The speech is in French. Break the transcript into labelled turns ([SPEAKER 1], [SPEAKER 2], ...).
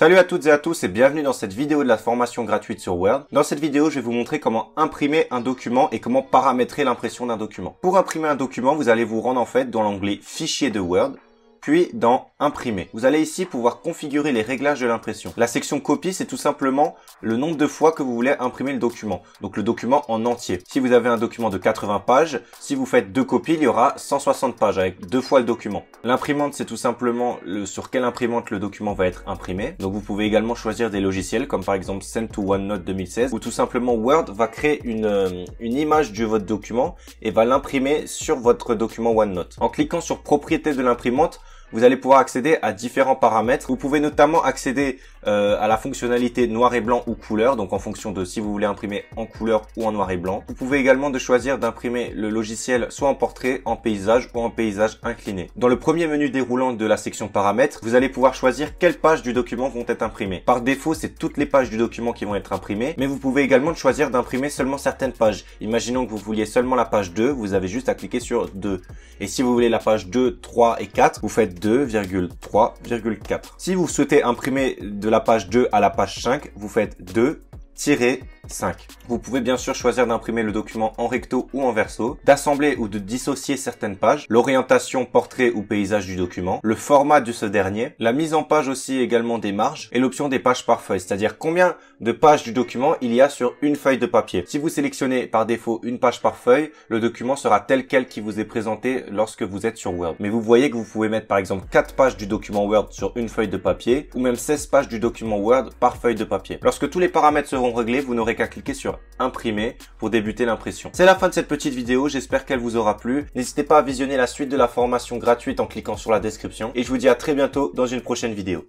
[SPEAKER 1] Salut à toutes et à tous et bienvenue dans cette vidéo de la formation gratuite sur Word. Dans cette vidéo, je vais vous montrer comment imprimer un document et comment paramétrer l'impression d'un document. Pour imprimer un document, vous allez vous rendre en fait dans l'onglet Fichier de Word puis dans imprimer. Vous allez ici pouvoir configurer les réglages de l'impression. La section copie, c'est tout simplement le nombre de fois que vous voulez imprimer le document. Donc le document en entier. Si vous avez un document de 80 pages, si vous faites deux copies, il y aura 160 pages avec deux fois le document. L'imprimante, c'est tout simplement le, sur quelle imprimante le document va être imprimé. Donc vous pouvez également choisir des logiciels comme par exemple Send to OneNote 2016 ou tout simplement Word va créer une, euh, une image de votre document et va l'imprimer sur votre document OneNote. En cliquant sur propriétés de l'imprimante, vous allez pouvoir accéder à différents paramètres. Vous pouvez notamment accéder euh, à la fonctionnalité noir et blanc ou couleur, donc en fonction de si vous voulez imprimer en couleur ou en noir et blanc. Vous pouvez également de choisir d'imprimer le logiciel soit en portrait, en paysage ou en paysage incliné. Dans le premier menu déroulant de la section paramètres, vous allez pouvoir choisir quelles pages du document vont être imprimées. Par défaut, c'est toutes les pages du document qui vont être imprimées, mais vous pouvez également choisir d'imprimer seulement certaines pages. Imaginons que vous vouliez seulement la page 2, vous avez juste à cliquer sur 2. Et si vous voulez la page 2, 3 et 4, vous faites 2,3,4. Si vous souhaitez imprimer de la page 2 à la page 5, vous faites 2 5. Vous pouvez bien sûr choisir d'imprimer le document en recto ou en verso, d'assembler ou de dissocier certaines pages, l'orientation portrait ou paysage du document, le format de ce dernier, la mise en page aussi également des marges et l'option des pages par feuille, c'est-à-dire combien de pages du document il y a sur une feuille de papier. Si vous sélectionnez par défaut une page par feuille, le document sera tel quel qui vous est présenté lorsque vous êtes sur Word. Mais vous voyez que vous pouvez mettre par exemple 4 pages du document Word sur une feuille de papier ou même 16 pages du document Word par feuille de papier. Lorsque tous les paramètres seront réglés, vous n'aurez à cliquer sur imprimer pour débuter l'impression. C'est la fin de cette petite vidéo, j'espère qu'elle vous aura plu. N'hésitez pas à visionner la suite de la formation gratuite en cliquant sur la description et je vous dis à très bientôt dans une prochaine vidéo.